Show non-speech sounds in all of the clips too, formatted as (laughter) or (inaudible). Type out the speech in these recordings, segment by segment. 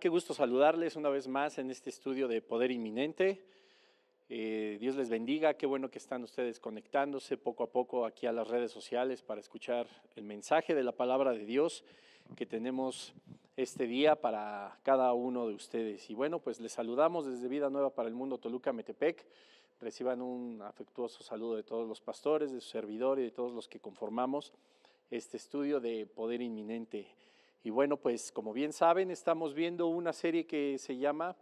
Qué gusto saludarles una vez más en este estudio de Poder Inminente. Eh, Dios les bendiga, qué bueno que están ustedes conectándose poco a poco aquí a las redes sociales para escuchar el mensaje de la palabra de Dios que tenemos este día para cada uno de ustedes. Y bueno, pues les saludamos desde Vida Nueva para el Mundo Toluca Metepec. Reciban un afectuoso saludo de todos los pastores, de su servidor y de todos los que conformamos este estudio de Poder Inminente. Y bueno, pues como bien saben, estamos viendo una serie que se llama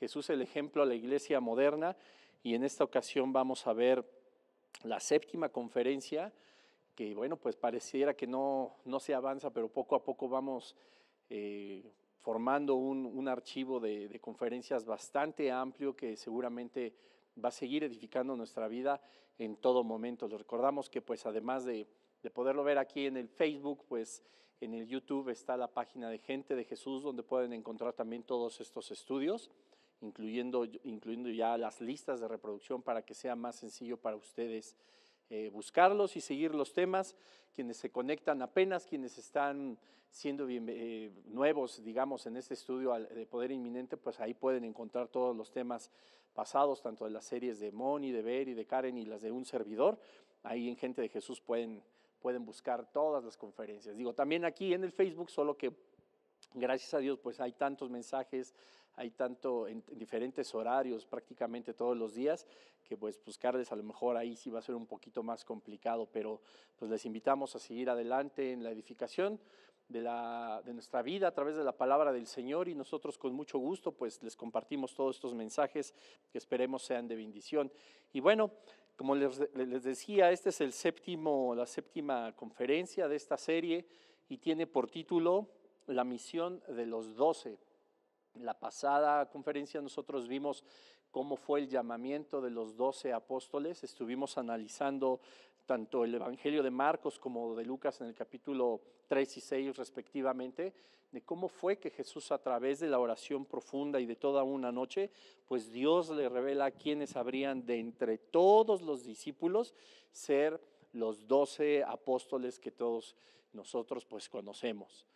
Jesús el ejemplo a la iglesia moderna y en esta ocasión vamos a ver la séptima conferencia que bueno, pues pareciera que no, no se avanza, pero poco a poco vamos eh, formando un, archivo de, conferencias bastante amplio que seguramente va a seguir edificando nuestra vida en todo momento. Les recordamos que pues además de, de, poderlo ver aquí en el Facebook, pues en el YouTube está la página de Gente de Jesús, donde pueden encontrar también todos estos estudios, incluyendo, incluyendo ya las listas de reproducción para que sea más sencillo para ustedes eh, buscarlos y seguir los temas. Quienes se conectan apenas, quienes están siendo eh, nuevos, digamos, en este estudio de poder inminente, pues ahí pueden encontrar todos los temas pasados, tanto de las series de Moni, de Ver y de Karen y las de un servidor. Ahí en Gente de Jesús pueden pueden buscar todas las conferencias. Digo, también aquí en el Facebook, solo que gracias a Dios, pues hay tantos mensajes, hay tanto en, diferentes horarios prácticamente todos los días, que pues buscarles a lo mejor ahí sí va a ser un poquito más complicado, pero pues les invitamos a seguir adelante en la edificación. De, la, de nuestra vida a través de la palabra del Señor y nosotros con mucho gusto pues les compartimos todos estos mensajes que esperemos sean de bendición. Y bueno, como les, decía, esta es el séptimo, la séptima conferencia de esta serie y tiene por título La misión de los doce. La pasada conferencia nosotros vimos cómo fue el llamamiento de los doce apóstoles. Estuvimos analizando tanto el Evangelio de Marcos como de Lucas en el capítulo 3 y 6 respectivamente, de cómo fue que Jesús a través de la oración profunda y de toda una noche, pues Dios le revela a quienes habrían de entre todos los discípulos ser los doce apóstoles que todos nosotros pues conocemos.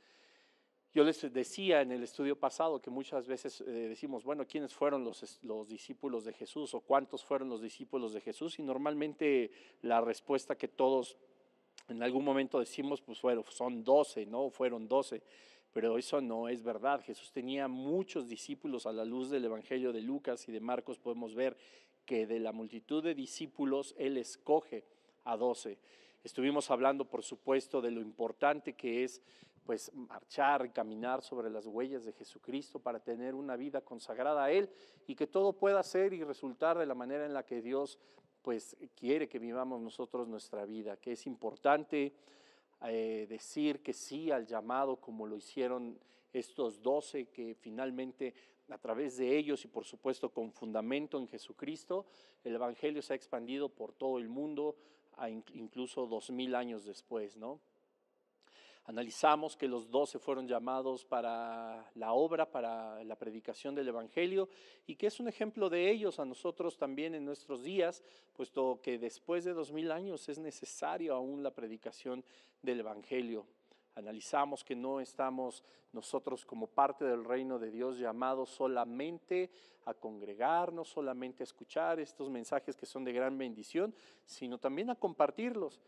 Yo les decía en el estudio pasado que muchas veces eh, decimos, bueno, ¿quiénes fueron los, los, discípulos de Jesús o cuántos fueron los discípulos de Jesús? Y normalmente la respuesta que todos en algún momento decimos, pues bueno, son doce, ¿no? Fueron doce. Pero eso no es verdad. Jesús tenía muchos discípulos a la luz del Evangelio de Lucas y de Marcos. Podemos ver que de la multitud de discípulos Él escoge a doce. Estuvimos hablando, por supuesto, de lo importante que es pues marchar, y caminar sobre las huellas de Jesucristo para tener una vida consagrada a Él y que todo pueda ser y resultar de la manera en la que Dios pues quiere que vivamos nosotros nuestra vida, que es importante eh, decir que sí al llamado como lo hicieron estos doce que finalmente a través de ellos y por supuesto con fundamento en Jesucristo, el Evangelio se ha expandido por todo el mundo, incluso dos mil años después, ¿no? Analizamos que los doce fueron llamados para la obra, para la predicación del Evangelio, y que es un ejemplo de ellos a nosotros también en nuestros días, puesto que después de dos mil años es necesario aún la predicación del Evangelio. Analizamos que no estamos nosotros como parte del reino de Dios llamados solamente a congregarnos, solamente a escuchar estos mensajes que son de gran bendición, sino también a compartirlos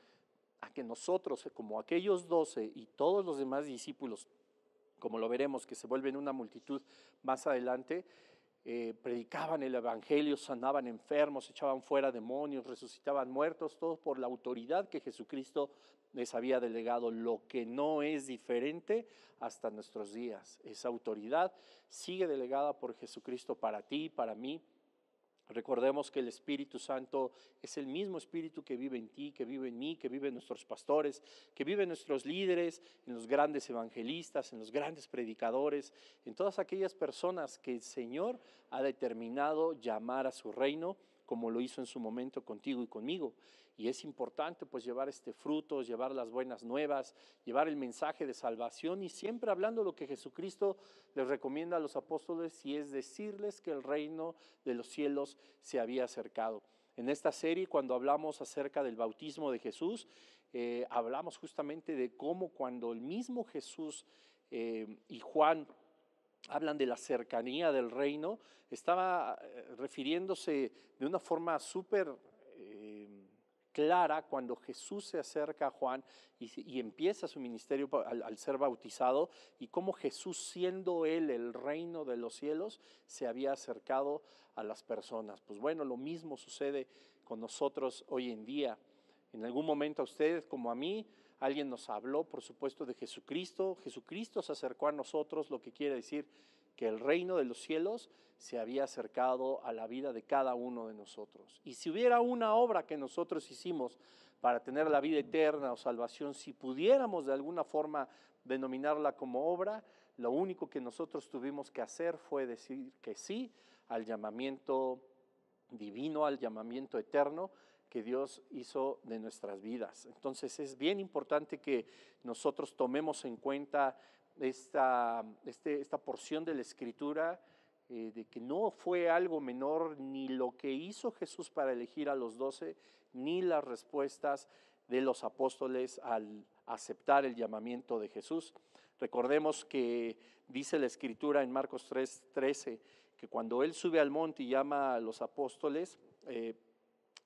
que nosotros, como aquellos doce y todos los demás discípulos, como lo veremos, que se vuelven una multitud más adelante, eh, predicaban el Evangelio, sanaban enfermos, echaban fuera demonios, resucitaban muertos, todos por la autoridad que Jesucristo les había delegado, lo que no es diferente hasta nuestros días. Esa autoridad sigue delegada por Jesucristo para ti, para mí, Recordemos que el Espíritu Santo es el mismo Espíritu que vive en ti, que vive en mí, que vive en nuestros pastores, que vive en nuestros líderes, en los grandes evangelistas, en los grandes predicadores, en todas aquellas personas que el Señor ha determinado llamar a su reino como lo hizo en su momento contigo y conmigo. Y es importante pues llevar este fruto, llevar las buenas nuevas, llevar el mensaje de salvación y siempre hablando lo que Jesucristo les recomienda a los apóstoles y es decirles que el reino de los cielos se había acercado. En esta serie, cuando hablamos acerca del bautismo de Jesús, eh, hablamos justamente de cómo cuando el mismo Jesús eh, y Juan hablan de la cercanía del reino, estaba eh, refiriéndose de una forma súper eh, clara cuando Jesús se acerca a Juan y, empieza su ministerio al, ser bautizado y cómo Jesús, siendo él el reino de los cielos, se había acercado a las personas. Pues bueno, lo mismo sucede con nosotros hoy en día. En algún momento a ustedes como a mí Alguien nos habló, por supuesto, de Jesucristo. Jesucristo se acercó a nosotros, lo que quiere decir que el reino de los cielos se había acercado a la vida de cada uno de nosotros. Y si hubiera una obra que nosotros hicimos para tener la vida eterna o salvación, si pudiéramos de alguna forma denominarla como obra, lo único que nosotros tuvimos que hacer fue decir que sí al llamamiento divino, al llamamiento eterno que Dios hizo de nuestras vidas. Entonces es bien importante que nosotros tomemos en cuenta esta, este, esta porción de la escritura, eh, de que no fue algo menor ni lo que hizo Jesús para elegir a los doce, ni las respuestas de los apóstoles al aceptar el llamamiento de Jesús. Recordemos que dice la escritura en Marcos 3:13 que cuando él sube al monte y llama a los apóstoles, eh,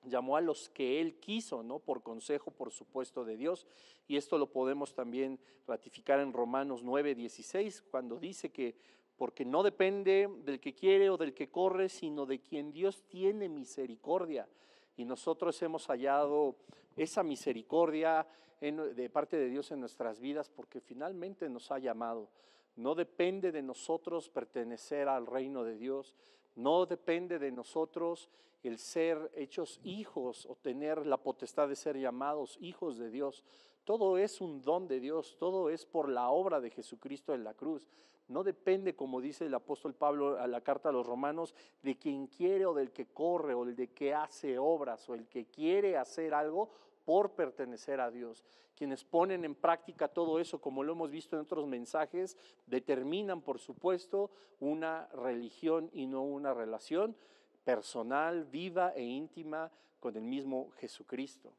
llamó a los que él quiso, ¿no? Por consejo, por supuesto, de Dios. Y esto lo podemos también ratificar en Romanos 9.16 cuando dice que porque no depende del que quiere o del que corre, sino de quien Dios tiene misericordia. Y nosotros hemos hallado esa misericordia de parte de Dios en nuestras vidas porque finalmente nos ha llamado. No depende de nosotros pertenecer al reino de Dios, no depende de nosotros el ser hechos hijos o tener la potestad de ser llamados hijos de Dios. Todo es un don de Dios, todo es por la obra de Jesucristo en la cruz. No depende, como dice el apóstol Pablo a la carta a los romanos, de quien quiere o del que corre o el de que hace obras o el que quiere hacer algo por pertenecer a Dios. Quienes ponen en práctica todo eso, como lo hemos visto en otros mensajes, determinan, por supuesto, una religión y no una relación personal, viva e íntima con el mismo Jesucristo.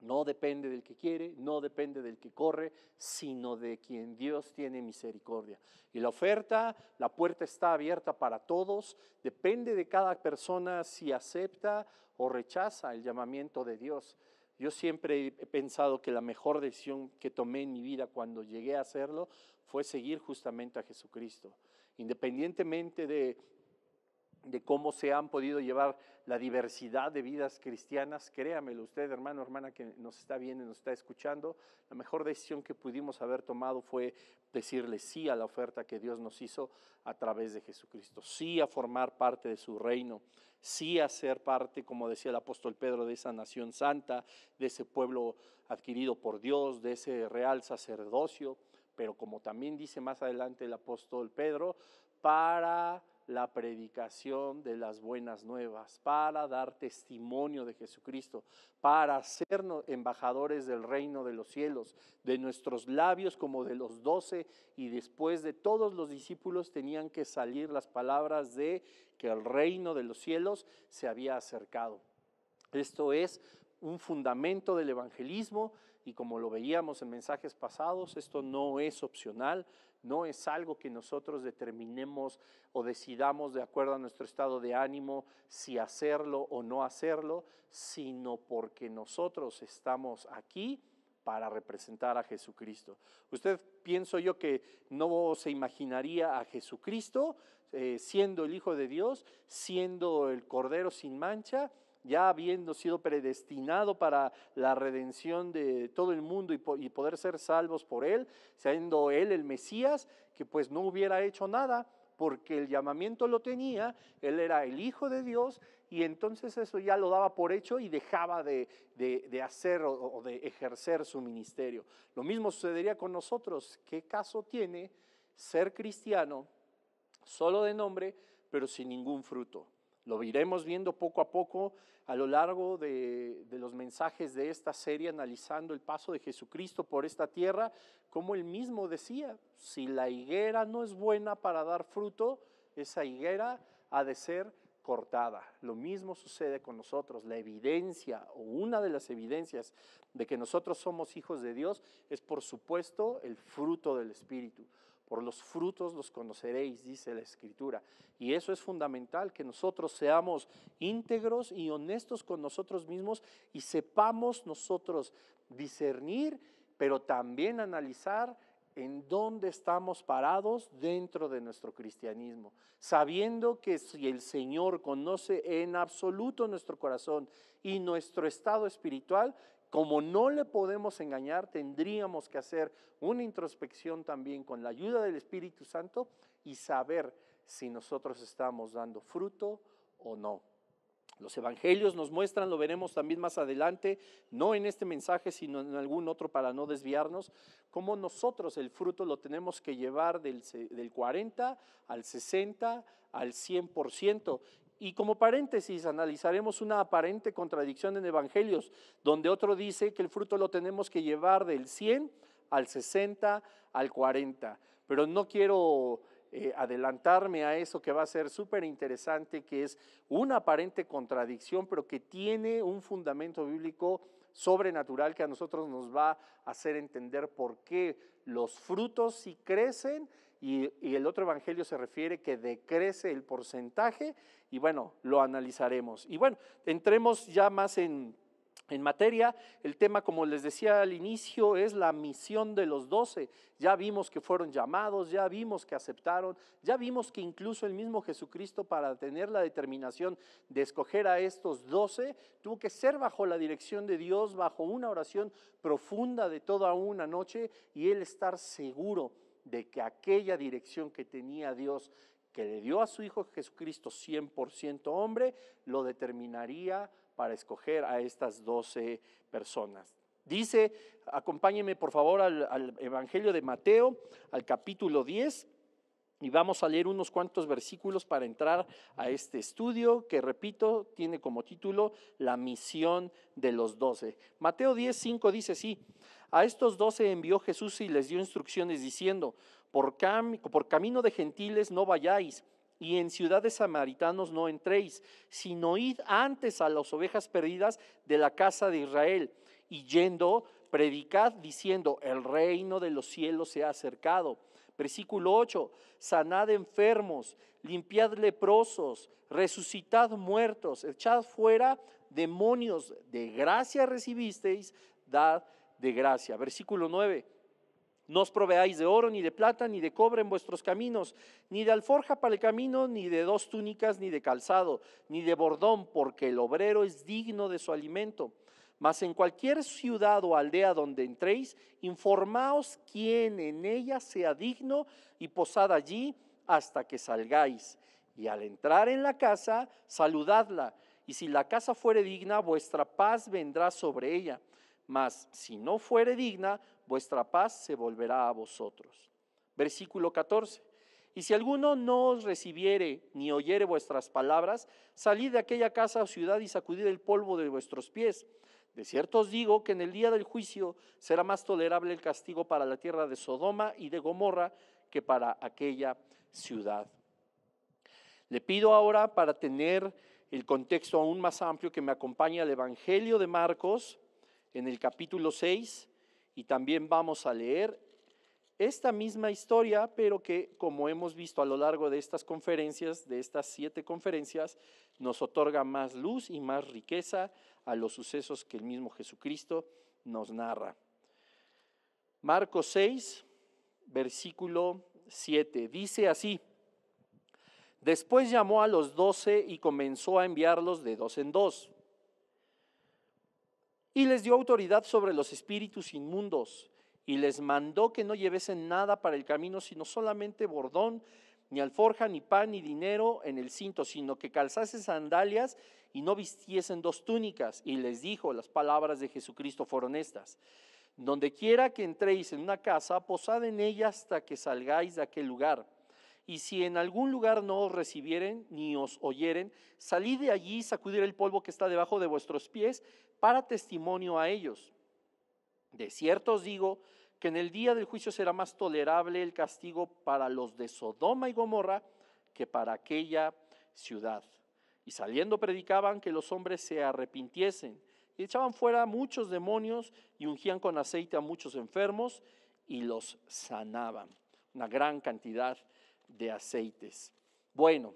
No depende del que quiere, no depende del que corre, sino de quien Dios tiene misericordia. Y la oferta, la puerta está abierta para todos, depende de cada persona si acepta o rechaza el llamamiento de Dios. Yo siempre he pensado que la mejor decisión que tomé en mi vida cuando llegué a hacerlo fue seguir justamente a Jesucristo. Independientemente de, de cómo se han podido llevar la diversidad de vidas cristianas, créamelo usted, hermano, hermana que nos está viendo, nos está escuchando, la mejor decisión que pudimos haber tomado fue decirle sí a la oferta que Dios nos hizo a través de Jesucristo, sí a formar parte de su reino, sí a ser parte, como decía el apóstol Pedro, de esa nación santa, de ese pueblo adquirido por Dios, de ese real sacerdocio, pero como también dice más adelante el apóstol Pedro, para la predicación de las buenas nuevas, para dar testimonio de Jesucristo, para ser embajadores del reino de los cielos, de nuestros labios como de los doce, y después de todos los discípulos tenían que salir las palabras de que el reino de los cielos se había acercado. Esto es un fundamento del evangelismo y como lo veíamos en mensajes pasados, esto no es opcional, no es algo que nosotros determinemos o decidamos de acuerdo a nuestro estado de ánimo si hacerlo o no hacerlo, sino porque nosotros estamos aquí para representar a Jesucristo. Usted pienso yo que no se imaginaría a Jesucristo eh, siendo el Hijo de Dios, siendo el Cordero sin mancha, ya habiendo sido predestinado para la redención de todo el mundo y, poder ser salvos por él, siendo él el Mesías, que pues no hubiera hecho nada, porque el llamamiento lo tenía, él era el Hijo de Dios y entonces eso ya lo daba por hecho y dejaba de, hacer o, de ejercer su ministerio. Lo mismo sucedería con nosotros. ¿Qué caso tiene ser cristiano solo de nombre, pero sin ningún fruto? Lo iremos viendo poco a poco a lo largo de, de, los mensajes de esta serie, analizando el paso de Jesucristo por esta tierra, como él mismo decía, si la higuera no es buena para dar fruto, esa higuera ha de ser cortada. Lo mismo sucede con nosotros. La evidencia o una de las evidencias de que nosotros somos hijos de Dios es, por supuesto, el fruto del Espíritu. Por los frutos los conoceréis, dice la Escritura. Y eso es fundamental, que nosotros seamos íntegros y honestos con nosotros mismos y sepamos nosotros discernir, pero también analizar en dónde estamos parados dentro de nuestro cristianismo, sabiendo que si el Señor conoce en absoluto nuestro corazón y nuestro estado espiritual, como no le podemos engañar, tendríamos que hacer una introspección también con la ayuda del Espíritu Santo y saber si nosotros estamos dando fruto o no. Los evangelios nos muestran, lo veremos también más adelante, no en este mensaje, sino en algún otro para no desviarnos, cómo nosotros el fruto lo tenemos que llevar del, 40 al 60 al 100%. Y como paréntesis, analizaremos una aparente contradicción en Evangelios, donde otro dice que el fruto lo tenemos que llevar del 100 al 60 al 40. Pero no quiero eh, adelantarme a eso que va a ser súper interesante, que es una aparente contradicción, pero que tiene un fundamento bíblico sobrenatural que a nosotros nos va a hacer entender por qué los frutos si crecen y, el otro evangelio se refiere que decrece el porcentaje y bueno, lo analizaremos. Y bueno, entremos ya más en, en materia. El tema, como les decía al inicio, es la misión de los doce. Ya vimos que fueron llamados, ya vimos que aceptaron, ya vimos que incluso el mismo Jesucristo para tener la determinación de escoger a estos doce, tuvo que ser bajo la dirección de Dios, bajo una oración profunda de toda una noche y él estar seguro de que aquella dirección que tenía Dios, que le dio a su Hijo Jesucristo 100% hombre, lo determinaría para escoger a estas 12 personas. Dice, acompáñeme por favor al, Evangelio de Mateo, al capítulo 10, y vamos a leer unos cuantos versículos para entrar a este estudio que, repito, tiene como título La misión de los doce. Mateo 10, 5 dice así, a estos doce envió Jesús y les dio instrucciones diciendo, por, por camino de gentiles no vayáis y en ciudades samaritanos no entréis, sino id antes a las ovejas perdidas de la casa de Israel, y yendo, predicad diciendo, el reino de los cielos se ha acercado. Versículo 8, sanad enfermos, limpiad leprosos, resucitad muertos, echad fuera demonios, de gracia recibisteis, dad de gracia. Versículo 9. No os proveáis de oro, ni de plata, ni de cobre en vuestros caminos, ni de alforja para el camino, ni de dos túnicas, ni de calzado, ni de bordón, porque el obrero es digno de su alimento. Mas en cualquier ciudad o aldea donde entréis, informaos quién en ella sea digno y posad allí hasta que salgáis. Y al entrar en la casa, saludadla. Y si la casa fuere digna, vuestra paz vendrá sobre ella mas si no fuere digna, vuestra paz se volverá a vosotros. Versículo 14. Y si alguno no os recibiere ni oyere vuestras palabras, salid de aquella casa o ciudad y sacudid el polvo de vuestros pies. De cierto os digo que en el día del juicio será más tolerable el castigo para la tierra de Sodoma y de Gomorra que para aquella ciudad. Le pido ahora, para tener el contexto aún más amplio, que me acompañe el Evangelio de Marcos, en el capítulo 6 y también vamos a leer esta misma historia, pero que como hemos visto a lo largo de estas conferencias, de estas siete conferencias, nos otorga más luz y más riqueza a los sucesos que el mismo Jesucristo nos narra. Marcos 6, versículo 7, dice así, después llamó a los doce y comenzó a enviarlos de dos en dos y les dio autoridad sobre los espíritus inmundos, y les mandó que no llevesen nada para el camino, sino solamente bordón, ni alforja, ni pan, ni dinero en el cinto, sino que calzase sandalias y no vistiesen dos túnicas. Y les dijo, las palabras de Jesucristo fueron estas, donde quiera que entréis en una casa, posad en ella hasta que salgáis de aquel lugar y si en algún lugar no os recibieren ni os oyeren, salid de allí y sacudir el polvo que está debajo de vuestros pies para testimonio a ellos. De cierto os digo que en el día del juicio será más tolerable el castigo para los de Sodoma y Gomorra que para aquella ciudad. Y saliendo predicaban que los hombres se arrepintiesen y echaban fuera muchos demonios y ungían con aceite a muchos enfermos y los sanaban. Una gran cantidad de aceites. Bueno,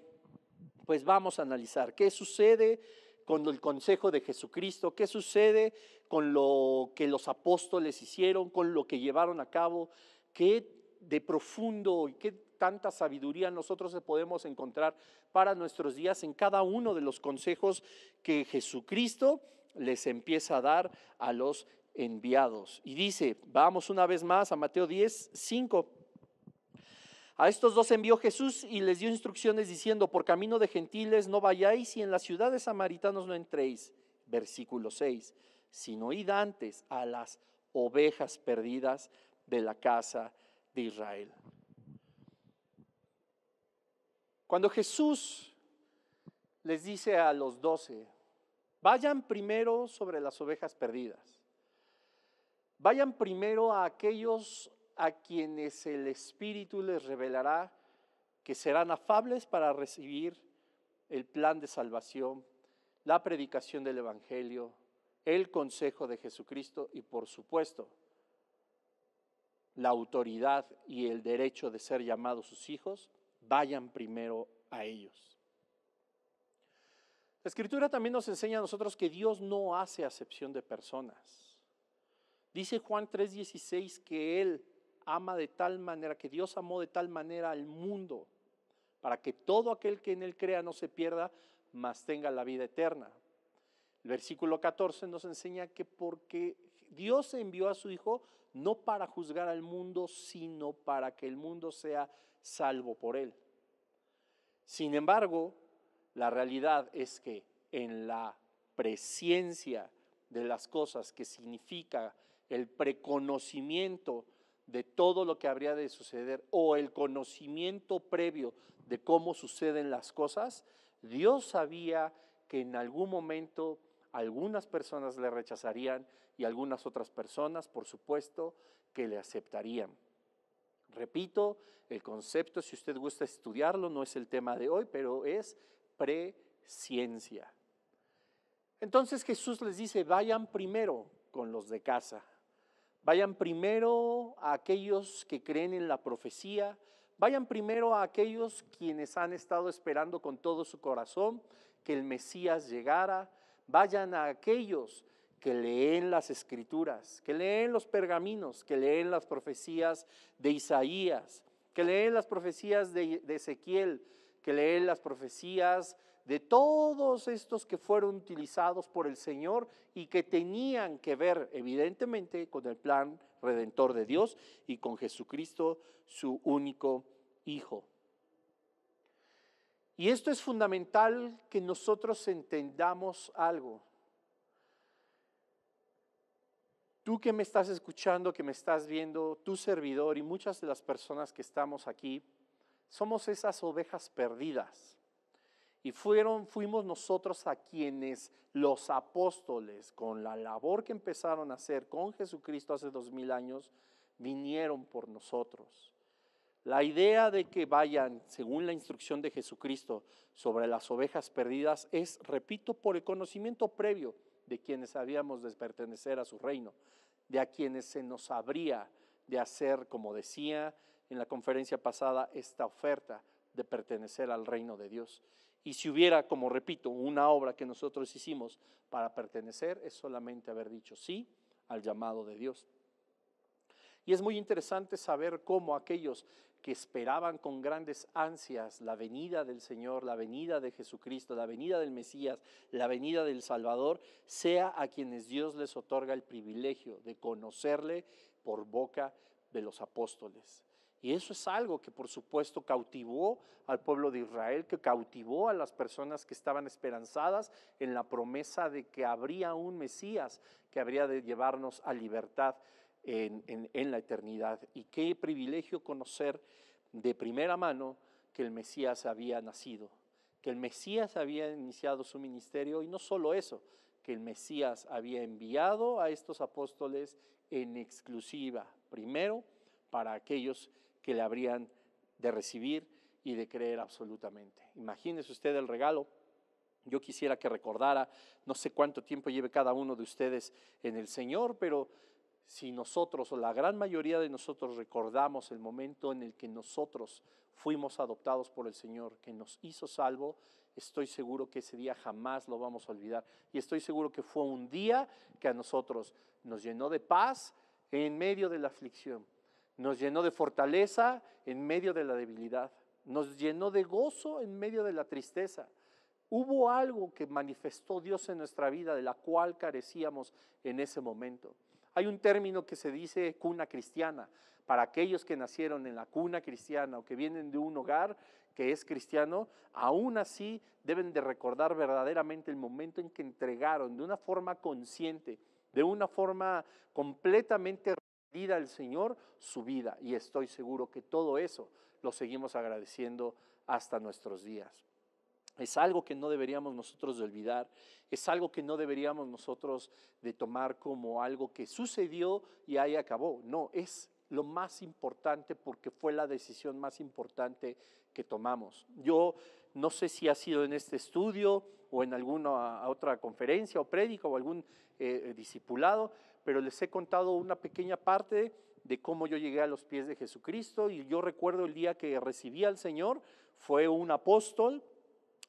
pues vamos a analizar qué sucede con el consejo de Jesucristo, qué sucede con lo que los apóstoles hicieron, con lo que llevaron a cabo, qué de profundo y qué tanta sabiduría nosotros podemos encontrar para nuestros días en cada uno de los consejos que Jesucristo les empieza a dar a los enviados. Y dice, vamos una vez más a Mateo 10, 5. A estos dos envió Jesús y les dio instrucciones diciendo, por camino de gentiles no vayáis y en las ciudades samaritanos no entréis. Versículo 6, sino id antes a las ovejas perdidas de la casa de Israel. Cuando Jesús les dice a los doce, vayan primero sobre las ovejas perdidas, vayan primero a aquellos a quienes el Espíritu les revelará que serán afables para recibir el plan de salvación, la predicación del Evangelio, el consejo de Jesucristo y por supuesto la autoridad y el derecho de ser llamados sus hijos, vayan primero a ellos. La escritura también nos enseña a nosotros que Dios no hace acepción de personas. Dice Juan 3:16 que Él ama de tal manera, que Dios amó de tal manera al mundo, para que todo aquel que en Él crea no se pierda, mas tenga la vida eterna. El versículo 14 nos enseña que porque Dios envió a su Hijo no para juzgar al mundo, sino para que el mundo sea salvo por Él. Sin embargo, la realidad es que en la presciencia de las cosas que significa el preconocimiento de todo lo que habría de suceder o el conocimiento previo de cómo suceden las cosas, Dios sabía que en algún momento algunas personas le rechazarían y algunas otras personas, por supuesto, que le aceptarían. Repito, el concepto, si usted gusta estudiarlo, no es el tema de hoy, pero es preciencia Entonces Jesús les dice, vayan primero con los de casa. Vayan primero a aquellos que creen en la profecía, vayan primero a aquellos quienes han estado esperando con todo su corazón que el Mesías llegara, vayan a aquellos que leen las escrituras, que leen los pergaminos, que leen las profecías de Isaías, que leen las profecías de, Ezequiel, que leen las profecías de todos estos que fueron utilizados por el Señor y que tenían que ver evidentemente con el plan redentor de Dios y con Jesucristo, su único Hijo. Y esto es fundamental que nosotros entendamos algo. Tú que me estás escuchando, que me estás viendo, tu servidor y muchas de las personas que estamos aquí, somos esas ovejas perdidas y fueron, fuimos nosotros a quienes los apóstoles, con la labor que empezaron a hacer con Jesucristo hace dos mil años, vinieron por nosotros. La idea de que vayan, según la instrucción de Jesucristo, sobre las ovejas perdidas es, repito, por el conocimiento previo de quienes habíamos de pertenecer a su reino, de a quienes se nos habría de hacer, como decía en la conferencia pasada, esta oferta de pertenecer al reino de Dios. Y si hubiera, como repito, una obra que nosotros hicimos para pertenecer, es solamente haber dicho sí al llamado de Dios. Y es muy interesante saber cómo aquellos que esperaban con grandes ansias la venida del Señor, la venida de Jesucristo, la venida del Mesías, la venida del Salvador, sea a quienes Dios les otorga el privilegio de conocerle por boca de los apóstoles. Y eso es algo que por supuesto cautivó al pueblo de Israel, que cautivó a las personas que estaban esperanzadas en la promesa de que habría un Mesías que habría de llevarnos a libertad en, la eternidad. Y qué privilegio conocer de primera mano que el Mesías había nacido, que el Mesías había iniciado su ministerio y no solo eso, que el Mesías había enviado a estos apóstoles en exclusiva, primero para aquellos que le habrían de recibir y de creer absolutamente. Imagínese usted el regalo. Yo quisiera que recordara, no sé cuánto tiempo lleve cada uno de ustedes en el Señor, pero si nosotros o la gran mayoría de nosotros recordamos el momento en el que nosotros fuimos adoptados por el Señor, que nos hizo salvo, estoy seguro que ese día jamás lo vamos a olvidar. Y estoy seguro que fue un día que a nosotros nos llenó de paz en medio de la aflicción nos llenó de fortaleza en medio de la debilidad. Nos llenó de gozo en medio de la tristeza. Hubo algo que manifestó Dios en nuestra vida de la cual carecíamos en ese momento. Hay un término que se dice cuna cristiana para aquellos que nacieron en la cuna cristiana o que vienen de un hogar que es cristiano, aún así deben de recordar verdaderamente el momento en que entregaron de una forma consciente, de una forma completamente Dida al Señor su vida. Y estoy seguro que todo eso lo seguimos agradeciendo hasta nuestros días. Es algo que no deberíamos nosotros de olvidar, es algo que no deberíamos nosotros de tomar como algo que sucedió y ahí acabó. No, es lo más importante porque fue la decisión más importante que tomamos. Yo no sé si ha sido en este estudio o en alguna otra conferencia o prédica o algún eh, discipulado, pero les he contado una pequeña parte de cómo yo llegué a los pies de Jesucristo y yo recuerdo el día que recibí al Señor, fue un apóstol,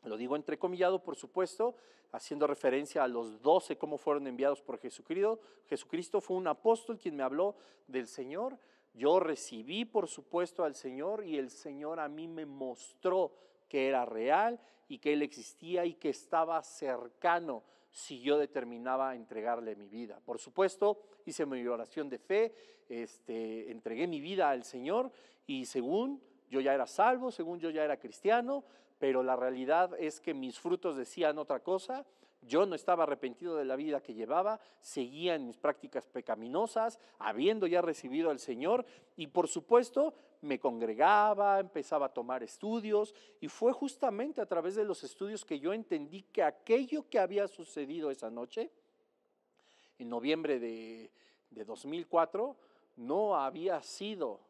lo digo entrecomillado por supuesto, haciendo referencia a los doce, cómo fueron enviados por Jesucristo. Jesucristo fue un apóstol quien me habló del Señor. Yo recibí por supuesto al Señor y el Señor a mí me mostró que era real y que Él existía y que estaba cercano si yo determinaba entregarle mi vida. Por supuesto, hice mi oración de fe, este, entregué mi vida al Señor y según yo ya era salvo, según yo ya era cristiano, pero la realidad es que mis frutos decían otra cosa yo no estaba arrepentido de la vida que llevaba, seguía en mis prácticas pecaminosas, habiendo ya recibido al Señor y por supuesto me congregaba, empezaba a tomar estudios y fue justamente a través de los estudios que yo entendí que aquello que había sucedido esa noche, en noviembre de, de 2004, no había sido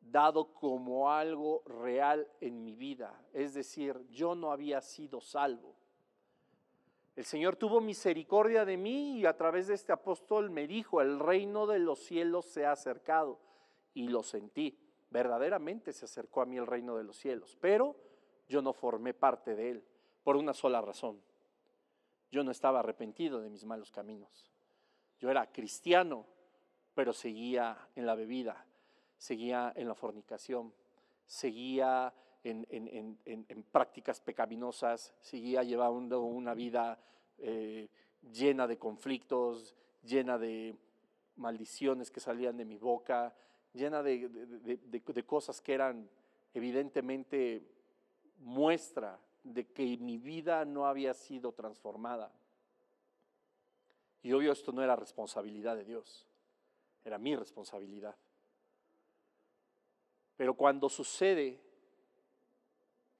dado como algo real en mi vida. Es decir, yo no había sido salvo el Señor tuvo misericordia de mí y a través de este apóstol me dijo, el reino de los cielos se ha acercado. Y lo sentí, verdaderamente se acercó a mí el reino de los cielos, pero yo no formé parte de él por una sola razón. Yo no estaba arrepentido de mis malos caminos. Yo era cristiano, pero seguía en la bebida, seguía en la fornicación, seguía en, prácticas pecaminosas, seguía llevando una vida eh, llena de conflictos, llena de maldiciones que salían de mi boca, llena de, de cosas que eran evidentemente muestra de que mi vida no había sido transformada. Y obvio esto no era responsabilidad de Dios, era mi responsabilidad. Pero cuando sucede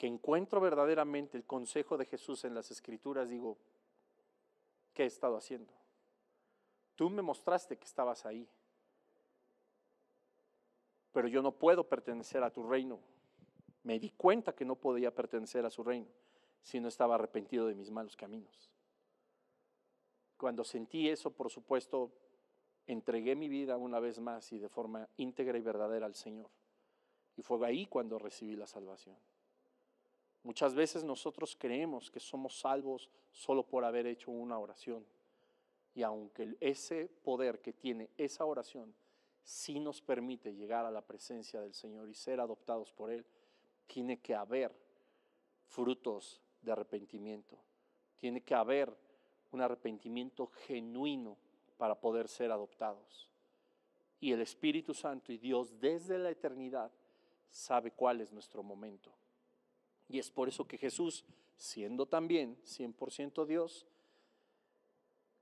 que encuentro verdaderamente el consejo de Jesús en las escrituras, digo, ¿qué he estado haciendo? Tú me mostraste que estabas ahí, pero yo no puedo pertenecer a tu reino. Me di cuenta que no podía pertenecer a su reino si no estaba arrepentido de mis malos caminos. Cuando sentí eso, por supuesto, entregué mi vida una vez más y de forma íntegra y verdadera al Señor. Y fue ahí cuando recibí la salvación. Muchas veces nosotros creemos que somos salvos solo por haber hecho una oración. Y aunque ese poder que tiene esa oración sí nos permite llegar a la presencia del Señor y ser adoptados por Él, tiene que haber frutos de arrepentimiento. Tiene que haber un arrepentimiento genuino para poder ser adoptados. Y el Espíritu Santo y Dios desde la eternidad sabe cuál es nuestro momento. Y es por eso que Jesús, siendo también 100% Dios,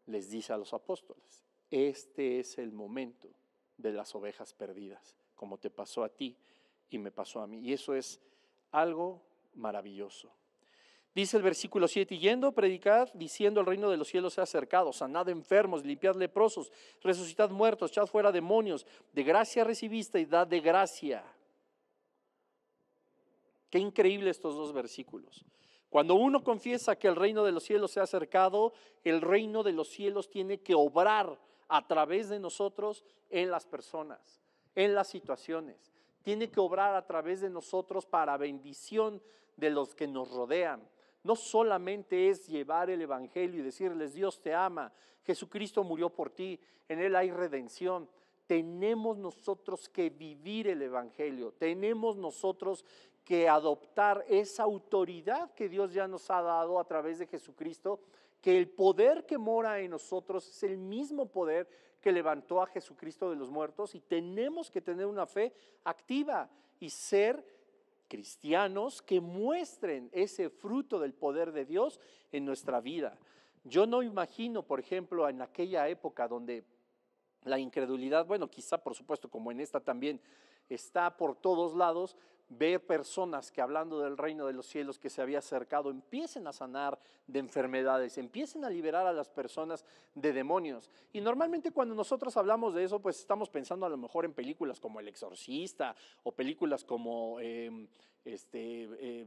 les dice a los apóstoles, este es el momento de las ovejas perdidas, como te pasó a ti y me pasó a mí. Y eso es algo maravilloso. Dice el versículo 7, yendo, predicad, diciendo el reino de los cielos se ha acercado, sanad enfermos, limpiad leprosos, resucitad muertos, echad fuera demonios, de gracia recibiste y dad de gracia. Qué increíble estos dos versículos. Cuando uno confiesa que el reino de los cielos se ha acercado, el reino de los cielos tiene que obrar a través de nosotros en las personas, en las situaciones. Tiene que obrar a través de nosotros para bendición de los que nos rodean. No solamente es llevar el Evangelio y decirles, Dios te ama, Jesucristo murió por ti, en Él hay redención, tenemos nosotros que vivir el Evangelio, tenemos nosotros que adoptar esa autoridad que Dios ya nos ha dado a través de Jesucristo, que el poder que mora en nosotros es el mismo poder que levantó a Jesucristo de los muertos y tenemos que tener una fe activa y ser cristianos que muestren ese fruto del poder de Dios en nuestra vida. Yo no imagino, por ejemplo, en aquella época donde la incredulidad, bueno, quizá por supuesto como en esta también, está por todos lados, Ve personas que hablando del reino de los cielos que se había acercado empiecen a sanar de enfermedades, empiecen a liberar a las personas de demonios. Y normalmente cuando nosotros hablamos de eso, pues estamos pensando a lo mejor en películas como El Exorcista o películas como em, este, eh,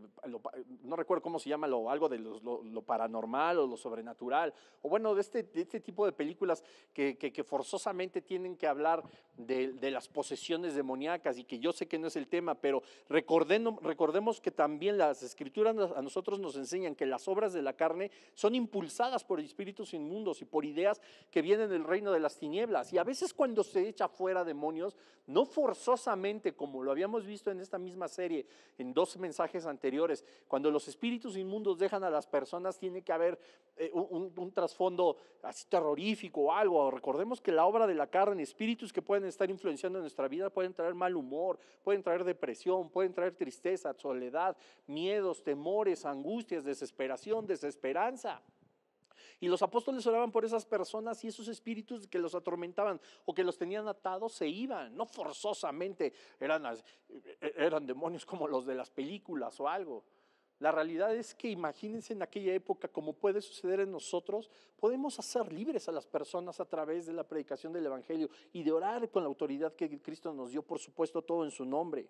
no recuerdo cómo se llama, algo de lo, paranormal o lo sobrenatural, o bueno, de este, este tipo de películas que, forzosamente tienen que hablar de, las posesiones demoníacas y que yo sé que no es el tema, pero recordemos, recordemos que también las escrituras a nosotros nos enseñan que las obras de la carne son impulsadas por espíritus inmundos y por ideas que vienen del reino de las tinieblas. Y a veces cuando se echa fuera demonios, no forzosamente como lo habíamos visto en esta misma serie, en dos mensajes anteriores, cuando los espíritus inmundos dejan a las personas, tiene que haber eh, un, trasfondo así terrorífico o algo. Recordemos que la obra de la carne, espíritus que pueden estar influenciando nuestra vida, pueden traer mal humor, pueden traer depresión, pueden traer tristeza, soledad, miedos, temores, angustias, desesperación, desesperanza. Y los apóstoles oraban por esas personas y esos espíritus que los atormentaban o que los tenían atados se iban, no forzosamente eran, e, e, eran demonios como los de las películas o algo. La realidad es que imagínense en aquella época, como puede suceder en nosotros, podemos hacer libres a las personas a través de la predicación del Evangelio y de orar con la autoridad que Cristo nos dio, por supuesto, todo en su nombre.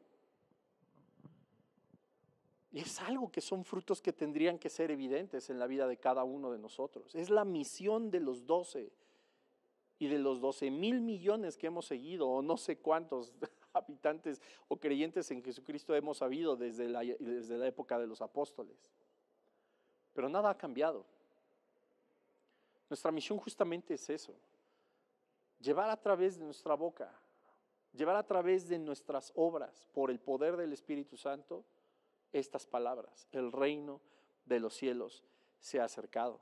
Es algo que son frutos que tendrían que ser evidentes en la vida de cada uno de nosotros. Es la misión de los doce y de los doce mil millones que hemos seguido, o no sé cuántos (laughs) habitantes o creyentes en Jesucristo hemos habido desde desde la época de los apóstoles. Pero nada ha cambiado. Nuestra misión justamente es eso, llevar a través de nuestra boca, llevar a través de nuestras obras, por el poder del Espíritu Santo, estas palabras, el reino de los cielos se ha acercado.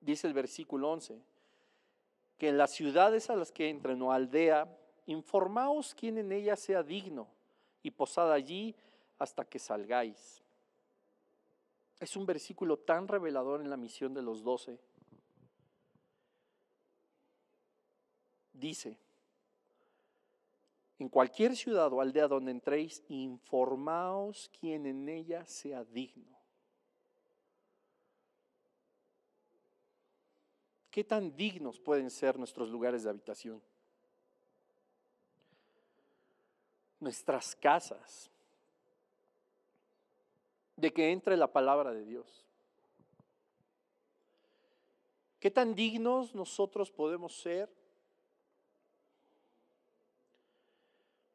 Dice el versículo 11, que en las ciudades a las que entren o aldea, informaos quién en ella sea digno y posad allí hasta que salgáis. Es un versículo tan revelador en la misión de los doce. Dice, en cualquier ciudad o aldea donde entréis, informaos quien en ella sea digno. ¿Qué tan dignos pueden ser nuestros lugares de habitación? Nuestras casas. De que entre la palabra de Dios. ¿Qué tan dignos nosotros podemos ser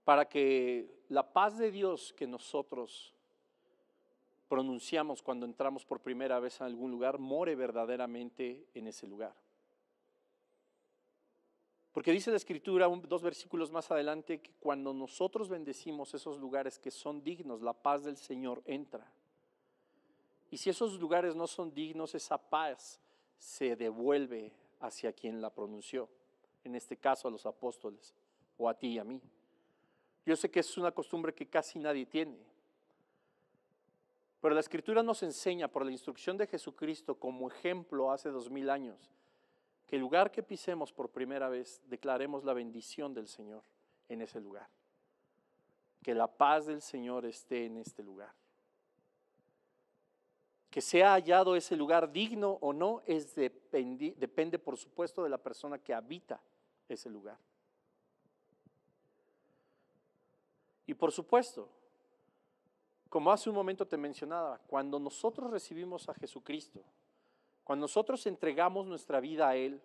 para que la paz de Dios que nosotros pronunciamos cuando entramos por primera vez a algún lugar more verdaderamente en ese lugar. Porque dice la escritura dos versículos más adelante que cuando nosotros bendecimos esos lugares que son dignos, la paz del Señor entra. Y si esos lugares no son dignos, esa paz se devuelve hacia quien la pronunció, en este caso a los apóstoles o a ti y a mí. Yo sé que es una costumbre que casi nadie tiene. Pero la escritura nos enseña por la instrucción de Jesucristo como ejemplo hace dos mil años, que el lugar que pisemos por primera vez declaremos la bendición del Señor en ese lugar. Que la paz del Señor esté en este lugar. Que sea hallado ese lugar digno o no depende por supuesto de la persona que habita ese lugar. Y por supuesto, como hace un momento te mencionaba, cuando nosotros recibimos a Jesucristo, cuando nosotros entregamos nuestra vida a Él,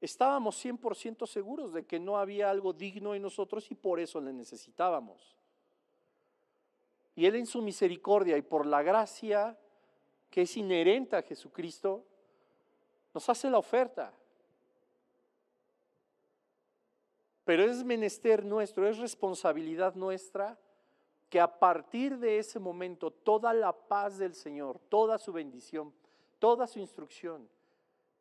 estábamos 100% seguros de que no había algo digno en nosotros y por eso le necesitábamos. Y Él en su misericordia y por la gracia que es inherente a Jesucristo, nos hace la oferta. Pero es menester nuestro, es responsabilidad nuestra que a partir de ese momento toda la paz del Señor, toda su bendición, toda su instrucción,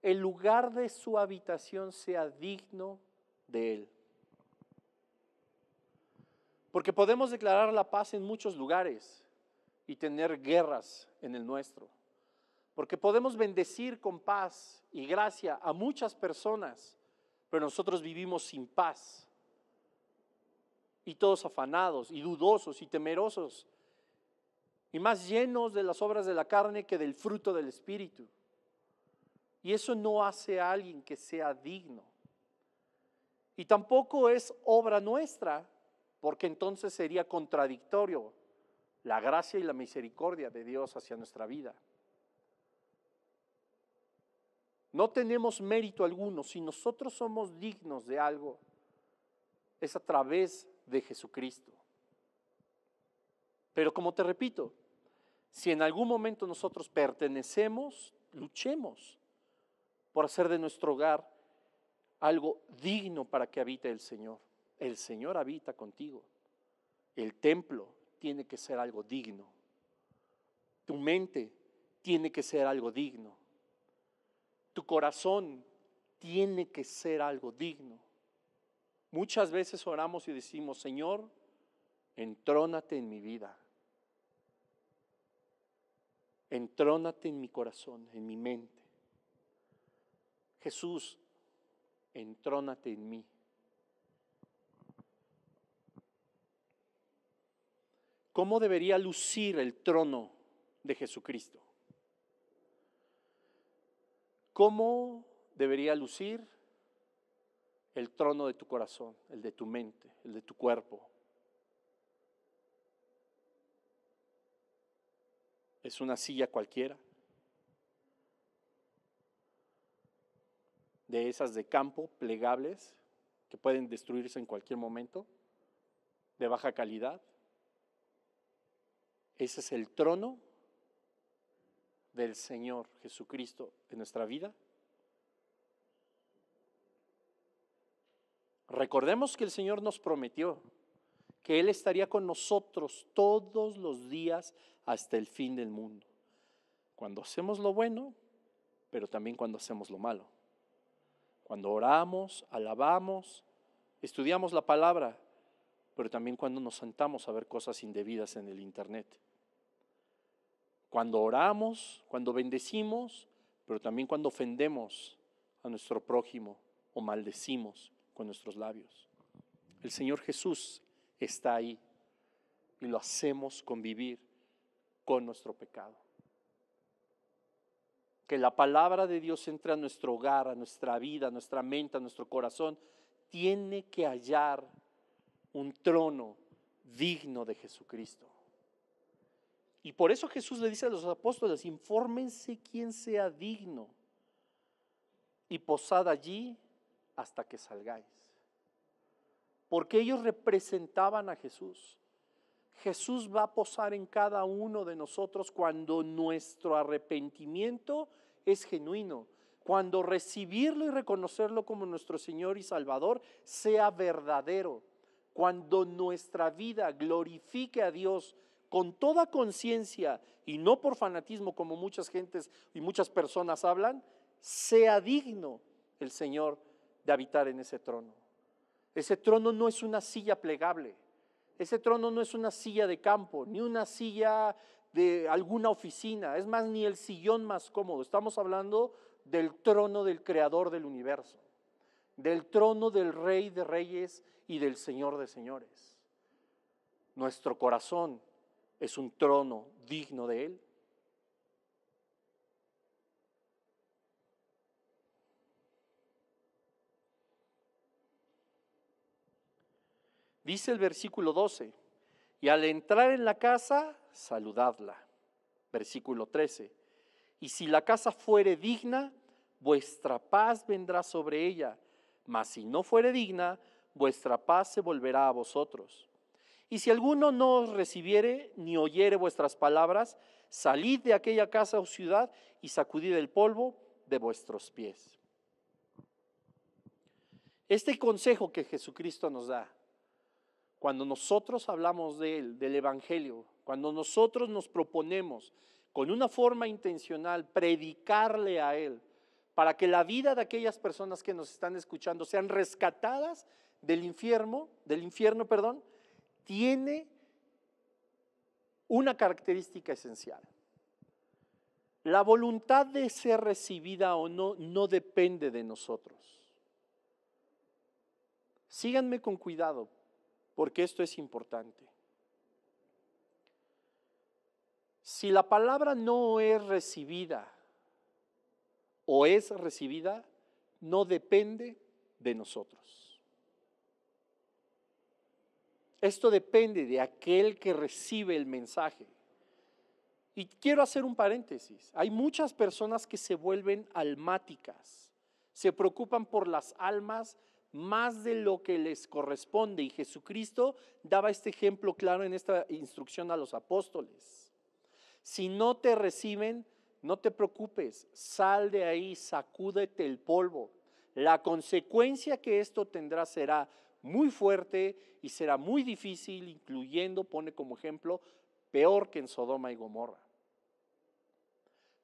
el lugar de su habitación sea digno de Él. Porque podemos declarar la paz en muchos lugares y tener guerras en el nuestro. Porque podemos bendecir con paz y gracia a muchas personas pero nosotros vivimos sin paz. Y todos afanados y dudosos y temerosos. Y más llenos de las obras de la carne que del fruto del Espíritu. Y eso no hace a alguien que sea digno. Y tampoco es obra nuestra, porque entonces sería contradictorio la gracia y la misericordia de Dios hacia nuestra vida. No tenemos mérito alguno. Si nosotros somos dignos de algo, es a través de Jesucristo. Pero como te repito, si en algún momento nosotros pertenecemos, luchemos por hacer de nuestro hogar algo digno para que habite el Señor. El Señor habita contigo. El templo tiene que ser algo digno. Tu mente tiene que ser algo digno tu corazón tiene que ser algo digno. Muchas veces oramos y decimos, Señor, entrónate en mi vida. Entrónate en mi corazón, en mi mente. Jesús, entrónate en mí. ¿Cómo debería lucir el trono de Jesucristo? ¿Cómo debería lucir el trono de tu corazón, el de tu mente, el de tu cuerpo? ¿Es una silla cualquiera? ¿De esas de campo, plegables, que pueden destruirse en cualquier momento? ¿De baja calidad? Ese es el trono del Señor Jesucristo en nuestra vida? Recordemos que el Señor nos prometió que Él estaría con nosotros todos los días hasta el fin del mundo. Cuando hacemos lo bueno, pero también cuando hacemos lo malo. Cuando oramos, alabamos, estudiamos la palabra, pero también cuando nos sentamos a ver cosas indebidas en el Internet cuando oramos, cuando bendecimos, pero también cuando ofendemos a nuestro prójimo o maldecimos con nuestros labios. El Señor Jesús está ahí y lo hacemos convivir con nuestro pecado. Que la palabra de Dios entre a nuestro hogar, a nuestra vida, a nuestra mente, a nuestro corazón, tiene que hallar un trono digno de Jesucristo. Y por eso Jesús le dice a los apóstoles, infórmense quién sea digno y posad allí hasta que salgáis. Porque ellos representaban a Jesús. Jesús va a posar en cada uno de nosotros cuando nuestro arrepentimiento es genuino, cuando recibirlo y reconocerlo como nuestro Señor y Salvador sea verdadero, cuando nuestra vida glorifique a Dios con toda conciencia y no por fanatismo como muchas gentes y muchas personas hablan, sea digno el Señor de habitar en ese trono. Ese trono no es una silla plegable, ese trono no es una silla de campo, ni una silla de alguna oficina, es más, ni el sillón más cómodo. Estamos hablando del trono del Creador del universo, del trono del Rey de Reyes y del Señor de Señores. Nuestro corazón es un trono digno de Él. Dice el versículo 12, y al entrar en la casa, saludadla. Versículo 13, y si la casa fuere digna, vuestra paz vendrá sobre ella, mas si no fuere digna, vuestra paz se volverá a vosotros. Y si alguno no os recibiere ni oyere vuestras palabras, salid de aquella casa o ciudad y sacudid el polvo de vuestros pies. Este consejo que Jesucristo nos da, cuando nosotros hablamos de él, del Evangelio, cuando nosotros nos proponemos con una forma intencional predicarle a Él, para que la vida de aquellas personas que nos están escuchando sean rescatadas del infierno, del infierno, perdón, tiene una característica esencial. La voluntad de ser recibida o no no depende de nosotros. Síganme con cuidado, porque esto es importante. Si la palabra no es recibida o es recibida, no depende de nosotros. Esto depende de aquel que recibe el mensaje. Y quiero hacer un paréntesis. Hay muchas personas que se vuelven almáticas, se preocupan por las almas más de lo que les corresponde. Y Jesucristo daba este ejemplo claro en esta instrucción a los apóstoles. Si no te reciben, no te preocupes, sal de ahí, sacúdete el polvo. La consecuencia que esto tendrá será muy fuerte y será muy difícil, incluyendo, pone como ejemplo, peor que en Sodoma y Gomorra.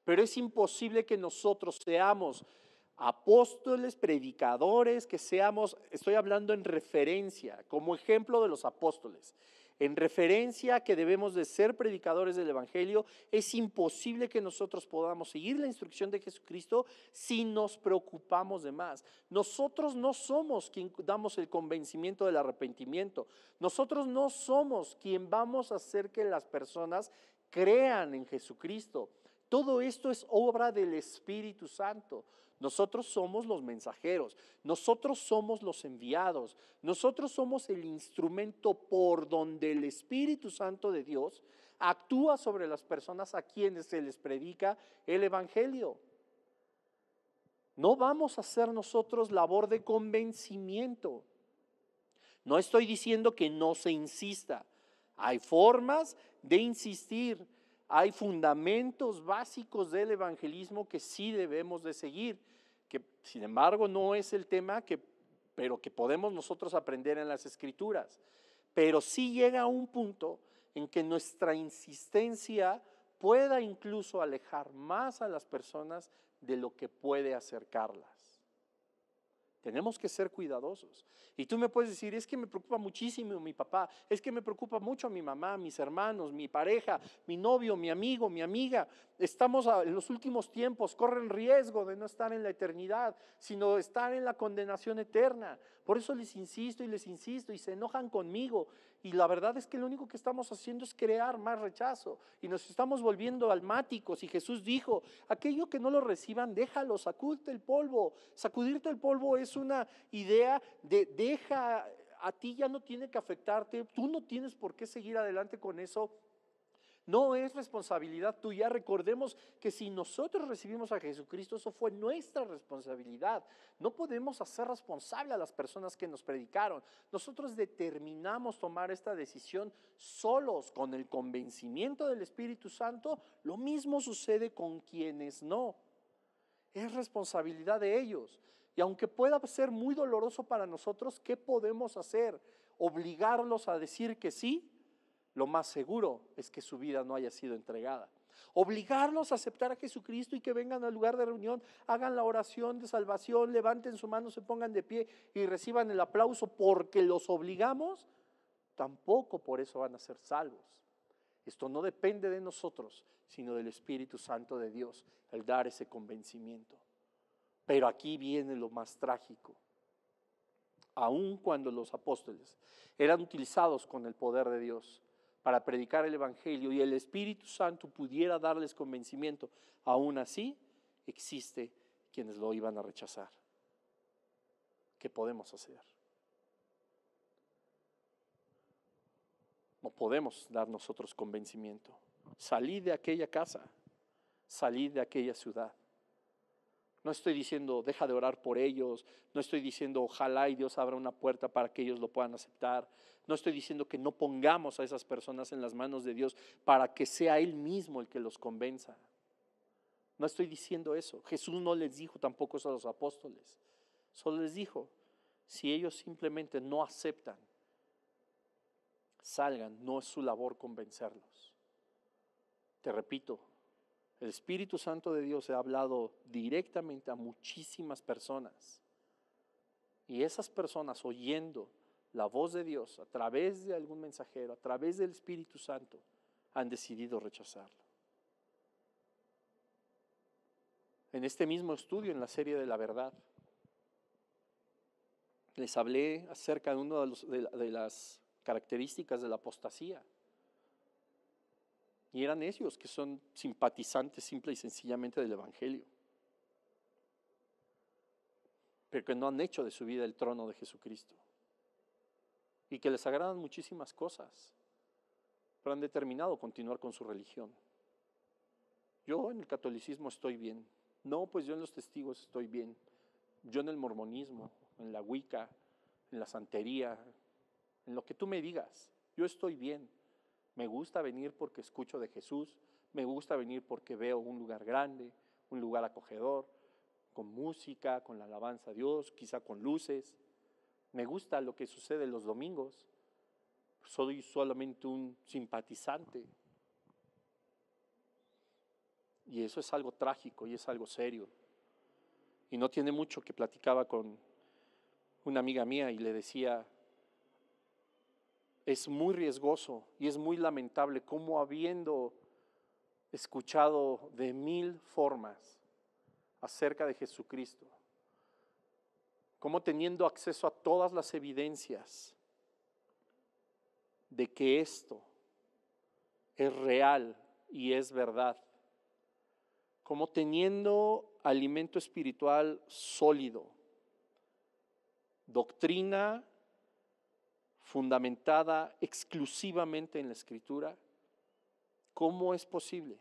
Pero es imposible que nosotros seamos apóstoles, predicadores, que seamos, estoy hablando en referencia, como ejemplo de los apóstoles, en referencia a que debemos de ser predicadores del Evangelio, es imposible que nosotros podamos seguir la instrucción de Jesucristo si nos preocupamos de más. Nosotros no somos quien damos el convencimiento del arrepentimiento. Nosotros no somos quien vamos a hacer que las personas crean en Jesucristo. Todo esto es obra del Espíritu Santo. Nosotros somos los mensajeros, nosotros somos los enviados, nosotros somos el instrumento por donde el Espíritu Santo de Dios actúa sobre las personas a quienes se les predica el Evangelio. No vamos a hacer nosotros labor de convencimiento. No estoy diciendo que no se insista. Hay formas de insistir hay fundamentos básicos del evangelismo que sí debemos de seguir, que sin embargo no es el tema que, pero que podemos nosotros aprender en las escrituras. Pero sí llega a un punto en que nuestra insistencia pueda incluso alejar más a las personas de lo que puede acercarlas. Tenemos que ser cuidadosos. Y tú me puedes decir, es que me preocupa muchísimo mi papá, es que me preocupa mucho mi mamá, mis hermanos, mi pareja, mi novio, mi amigo, mi amiga, Estamos en los últimos tiempos, corren riesgo de no estar en la eternidad, sino estar en la condenación eterna. Por eso les insisto y les insisto y se enojan conmigo. Y la verdad es que lo único que estamos haciendo es crear más rechazo y nos estamos volviendo almáticos. Y Jesús dijo, aquello que no lo reciban, déjalo, sacúdete el polvo. Sacudirte el polvo es una idea de deja, a ti ya no tiene que afectarte, tú no tienes por qué seguir adelante con eso no es responsabilidad tuya. Recordemos que si nosotros recibimos a Jesucristo, eso fue nuestra responsabilidad. No podemos hacer responsable a las personas que nos predicaron. Nosotros determinamos tomar esta decisión solos, con el convencimiento del Espíritu Santo. Lo mismo sucede con quienes no. Es responsabilidad de ellos. Y aunque pueda ser muy doloroso para nosotros, ¿qué podemos hacer? ¿Obligarlos a decir que sí? lo más seguro es que su vida no haya sido entregada. Obligarlos a aceptar a Jesucristo y que vengan al lugar de reunión, hagan la oración de salvación, levanten su mano, se pongan de pie y reciban el aplauso porque los obligamos, tampoco por eso van a ser salvos. Esto no depende de nosotros, sino del Espíritu Santo de Dios, el dar ese convencimiento. Pero aquí viene lo más trágico. Aun cuando los apóstoles eran utilizados con el poder de Dios, para predicar el Evangelio y el Espíritu Santo pudiera darles convencimiento, aún así existe quienes lo iban a rechazar. ¿Qué podemos hacer? No podemos dar nosotros convencimiento. Salí de aquella casa, salí de aquella ciudad. No estoy diciendo deja de orar por ellos, no estoy diciendo ojalá y Dios abra una puerta para que ellos lo puedan aceptar, no estoy diciendo que no pongamos a esas personas en las manos de Dios para que sea Él mismo el que los convenza. No estoy diciendo eso. Jesús no les dijo tampoco eso a los apóstoles. Solo les dijo, si ellos simplemente no aceptan, salgan, no es su labor convencerlos. Te repito, el Espíritu Santo de Dios ha hablado directamente a muchísimas personas. Y esas personas oyendo la voz de Dios a través de algún mensajero, a través del Espíritu Santo, han decidido rechazarlo. En este mismo estudio, en la serie de la verdad, les hablé acerca de una de, de, las características de la apostasía. Y eran ellos que son simpatizantes simple y sencillamente del Evangelio, pero que no han hecho de su vida el trono de Jesucristo. Y que les agradan muchísimas cosas, pero han determinado continuar con su religión. Yo en el catolicismo estoy bien. No, pues yo en los testigos estoy bien. Yo en el mormonismo, en la Wicca, en la santería, en lo que tú me digas, yo estoy bien me gusta venir porque escucho de Jesús, me gusta venir porque veo un lugar grande, un lugar acogedor, con música, con la alabanza a Dios, quizá con luces. Me gusta lo que sucede los domingos. Soy solamente un simpatizante. Y eso es algo trágico y es algo serio. Y no tiene mucho que platicaba con una amiga mía y le decía, es muy riesgoso y es muy lamentable cómo habiendo escuchado de mil formas acerca de Jesucristo, como teniendo acceso a todas las evidencias de que esto es real y es verdad, como teniendo alimento espiritual sólido, doctrina fundamentada exclusivamente en la escritura, ¿cómo es posible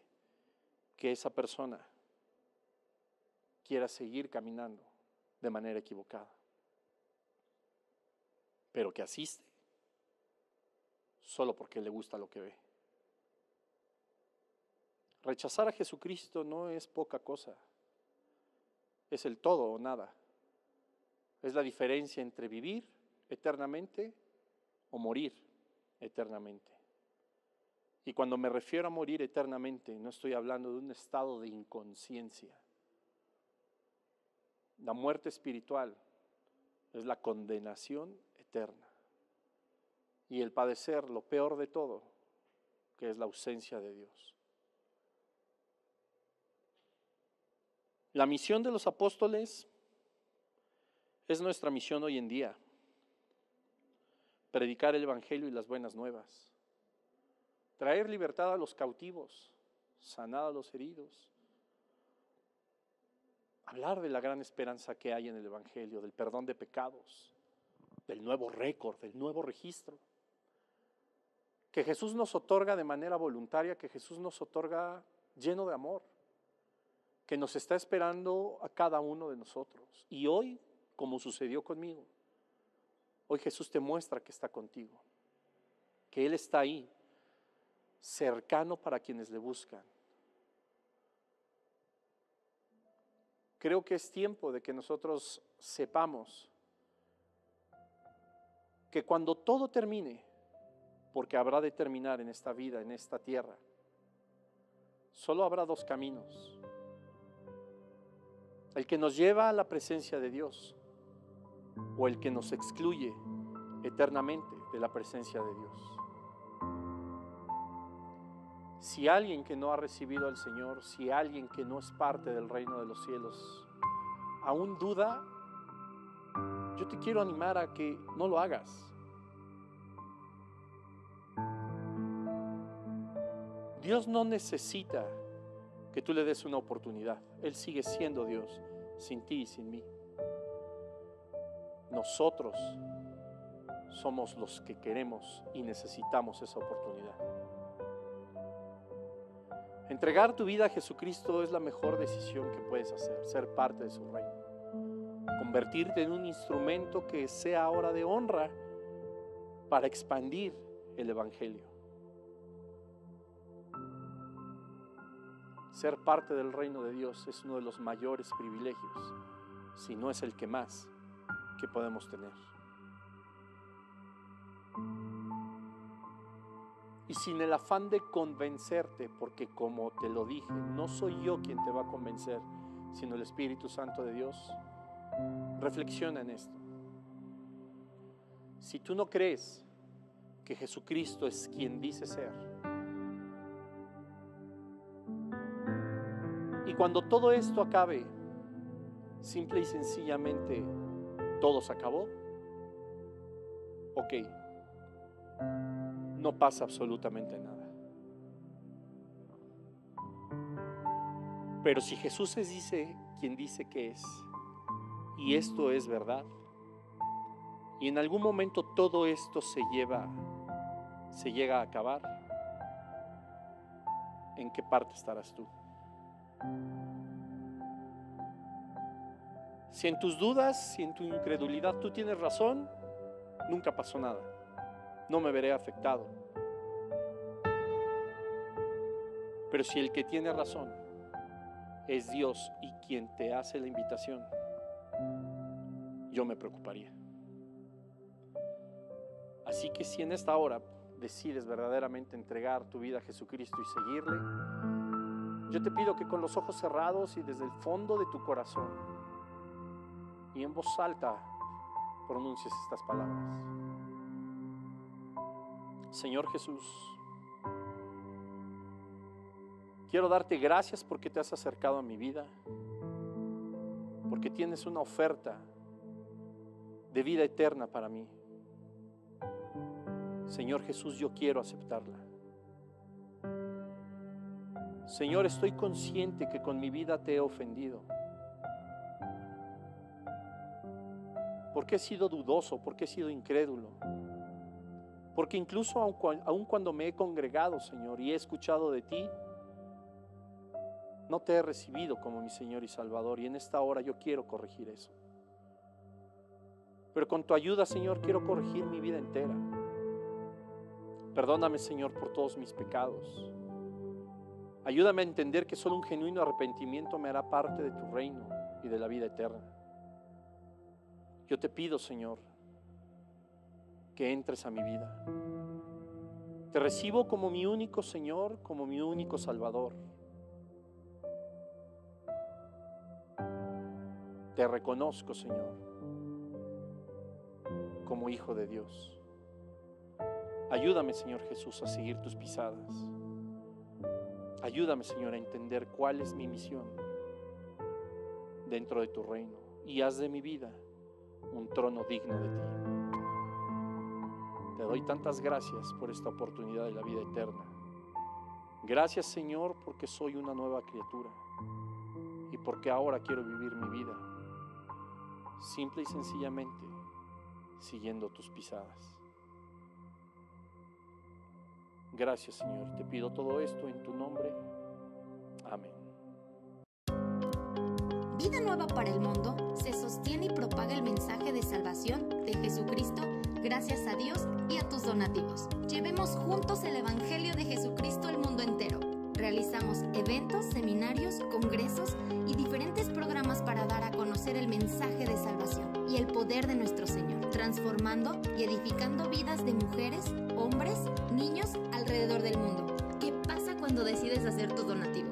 que esa persona quiera seguir caminando de manera equivocada? Pero que asiste solo porque le gusta lo que ve. Rechazar a Jesucristo no es poca cosa, es el todo o nada. Es la diferencia entre vivir eternamente o morir eternamente. Y cuando me refiero a morir eternamente, no estoy hablando de un estado de inconsciencia. La muerte espiritual es la condenación eterna. Y el padecer lo peor de todo, que es la ausencia de Dios. La misión de los apóstoles es nuestra misión hoy en día predicar el Evangelio y las buenas nuevas, traer libertad a los cautivos, sanar a los heridos, hablar de la gran esperanza que hay en el Evangelio, del perdón de pecados, del nuevo récord, del nuevo registro, que Jesús nos otorga de manera voluntaria, que Jesús nos otorga lleno de amor, que nos está esperando a cada uno de nosotros. Y hoy, como sucedió conmigo, Hoy Jesús te muestra que está contigo, que Él está ahí, cercano para quienes le buscan. Creo que es tiempo de que nosotros sepamos que cuando todo termine, porque habrá de terminar en esta vida, en esta tierra, solo habrá dos caminos. El que nos lleva a la presencia de Dios o el que nos excluye eternamente de la presencia de Dios. Si alguien que no ha recibido al Señor, si alguien que no es parte del reino de los cielos, aún duda, yo te quiero animar a que no lo hagas. Dios no necesita que tú le des una oportunidad. Él sigue siendo Dios, sin ti y sin mí. Nosotros somos los que queremos y necesitamos esa oportunidad. Entregar tu vida a Jesucristo es la mejor decisión que puedes hacer, ser parte de su reino. Convertirte en un instrumento que sea ahora de honra para expandir el Evangelio. Ser parte del reino de Dios es uno de los mayores privilegios, si no es el que más que podemos tener. Y sin el afán de convencerte, porque como te lo dije, no soy yo quien te va a convencer, sino el Espíritu Santo de Dios, reflexiona en esto. Si tú no crees que Jesucristo es quien dice ser, y cuando todo esto acabe, simple y sencillamente todo se acabó, ok, no pasa absolutamente nada. Pero si Jesús es dice quien dice que es, y esto es verdad, y en algún momento todo esto se lleva, se llega a acabar, ¿en qué parte estarás tú? Si en tus dudas, si en tu incredulidad tú tienes razón, nunca pasó nada. No me veré afectado. Pero si el que tiene razón es Dios y quien te hace la invitación, yo me preocuparía. Así que si en esta hora decides verdaderamente entregar tu vida a Jesucristo y seguirle, yo te pido que con los ojos cerrados y desde el fondo de tu corazón, y en voz alta pronuncias estas palabras. Señor Jesús, quiero darte gracias porque te has acercado a mi vida, porque tienes una oferta de vida eterna para mí. Señor Jesús, yo quiero aceptarla. Señor, estoy consciente que con mi vida te he ofendido Porque he sido dudoso? Porque he sido incrédulo? Porque incluso aun, cuando me he congregado, Señor, y he escuchado de ti, no te he recibido como mi Señor y Salvador. Y en esta hora yo quiero corregir eso. Pero con tu ayuda, Señor, quiero corregir mi vida entera. Perdóname, Señor, por todos mis pecados. Ayúdame a entender que solo un genuino arrepentimiento me hará parte de tu reino y de la vida eterna. Yo te pido, Señor, que entres a mi vida. Te recibo como mi único Señor, como mi único Salvador. Te reconozco, Señor, como Hijo de Dios. Ayúdame, Señor Jesús, a seguir tus pisadas. Ayúdame, Señor, a entender cuál es mi misión dentro de tu reino y haz de mi vida un trono digno de ti. Te doy tantas gracias por esta oportunidad de la vida eterna. Gracias Señor porque soy una nueva criatura y porque ahora quiero vivir mi vida, simple y sencillamente, siguiendo tus pisadas. Gracias Señor, te pido todo esto en tu nombre. Amén. Vida nueva para el mundo se tiene y propaga el mensaje de salvación de Jesucristo gracias a Dios y a tus donativos. Llevemos juntos el Evangelio de Jesucristo al mundo entero. Realizamos eventos, seminarios, congresos y diferentes programas para dar a conocer el mensaje de salvación y el poder de nuestro Señor, transformando y edificando vidas de mujeres, hombres, niños alrededor del mundo. ¿Qué pasa cuando decides hacer tus donativos?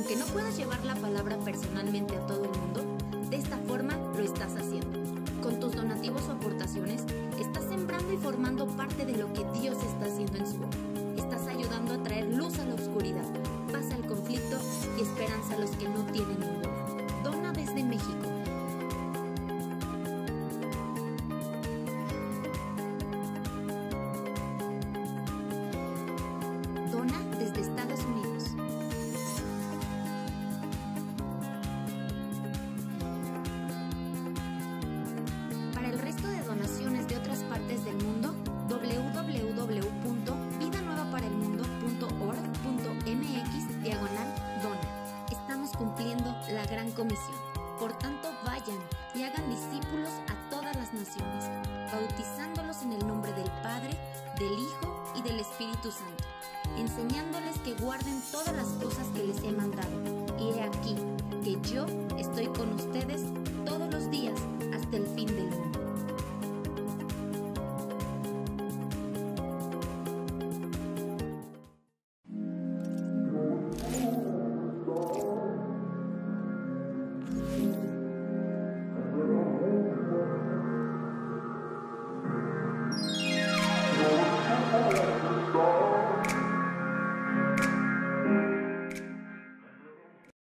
aunque no puedas llevar la palabra personalmente a todo el mundo, de esta forma lo estás haciendo. Con tus donativos o aportaciones, estás sembrando y formando parte de lo que Dios está haciendo en su obra. Estás ayudando a traer luz a la oscuridad, paz al conflicto y esperanza a los que no tienen